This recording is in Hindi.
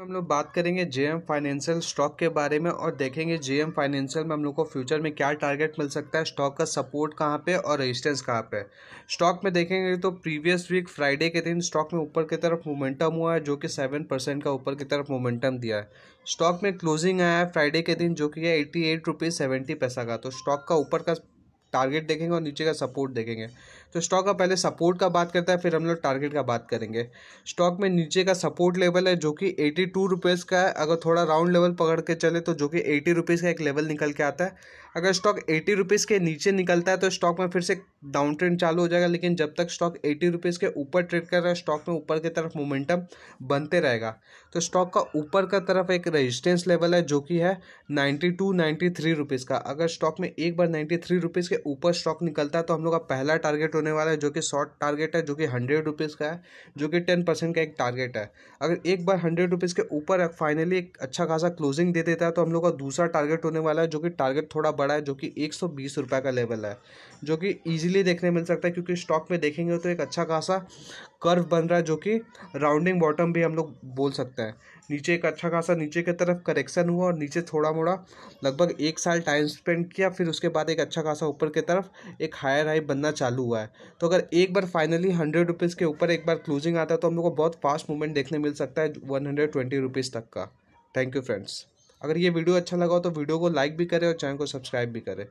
हम लोग बात करेंगे जे एम फाइनेंशियल स्टॉक के बारे में और देखेंगे जे एम फाइनेंशियल में हम लोग को फ्यूचर में क्या टारगेट मिल सकता है स्टॉक का सपोर्ट कहाँ पे और रेजिस्टेंस कहाँ पे स्टॉक में देखेंगे तो प्रीवियस वीक फ्राइडे के दिन स्टॉक में ऊपर की तरफ मोमेंटम हुआ है जो कि सेवन परसेंट का ऊपर की तरफ मोमेंटम दिया है स्टॉक में क्लोजिंग आया है फ्राइडे के दिन जो कि है एट्टी एट रुपीज़ सेवेंटी पैसा का तो स्टॉक का ऊपर का टारगेट देखेंगे और नीचे का सपोर्ट देखेंगे तो स्टॉक का पहले सपोर्ट का बात करता है फिर हम लोग टारगेट का बात करेंगे स्टॉक में नीचे का सपोर्ट लेवल है जो कि एटी टू रुपीज़ का है अगर थोड़ा राउंड लेवल पकड़ के चले तो जो कि एटी रुपीज़ का एक लेवल निकल के आता है अगर स्टॉक एटी रुपीज़ के नीचे निकलता है तो स्टॉक में फिर से डाउन ट्रेंड चालू हो जाएगा लेकिन जब तक स्टॉक एटी रुपीज़ के ऊपर ट्रेड कर रहा है स्टॉक में ऊपर की तरफ मोमेंटम बनते रहेगा तो स्टॉक का ऊपर का तरफ एक रेजिस्टेंस लेवल है जो कि है ninety two ninety three rupees का अगर स्टॉक में एक बार नाइन्टी थ्री रुपीज़ के ऊपर स्टॉक निकलता है तो हम लोग का पहला टारगेट होने वाला है जो कि शॉर्ट टारगेट है जो कि हंड्रेड रुपीज़ का है जो कि टेन परसेंट का एक टारगेट है अगर एक बार हंड्रेड रुपीज़ के ऊपर फाइनली एक अच्छा खासा क्लोजिंग दे देता है तो हम लोग का दूसरा टारगेट होने वाला है जो कि टारगेट थोड़ा बढ़ा है जो कि एक सौ का लेवल है जो कि ईजिली देखने मिल सकता है क्योंकि स्टॉक में देखेंगे तो एक अच्छा खासा कर्व बन रहा है जो कि राउंडिंग बॉटम भी हम लोग बोल सकते हैं नीचे एक अच्छा खासा नीचे की तरफ करेक्शन हुआ और नीचे थोड़ा मोड़ा लगभग एक साल टाइम स्पेंड किया फिर उसके बाद एक अच्छा खासा ऊपर की तरफ एक हायर हाई बनना चालू हुआ है तो अगर एक बार फाइनली हंड्रेड रुपीज़ के ऊपर एक बार क्लोजिंग आता है तो हम लोग को बहुत फास्ट मूवमेंट देखने मिल सकता है वन हंड्रेड ट्वेंटी रुपीज़ तक का थैंक यू फ्रेंड्स अगर ये वीडियो अच्छा लगा हो तो वीडियो को लाइक भी करें और चैनल को सब्सक्राइब भी करें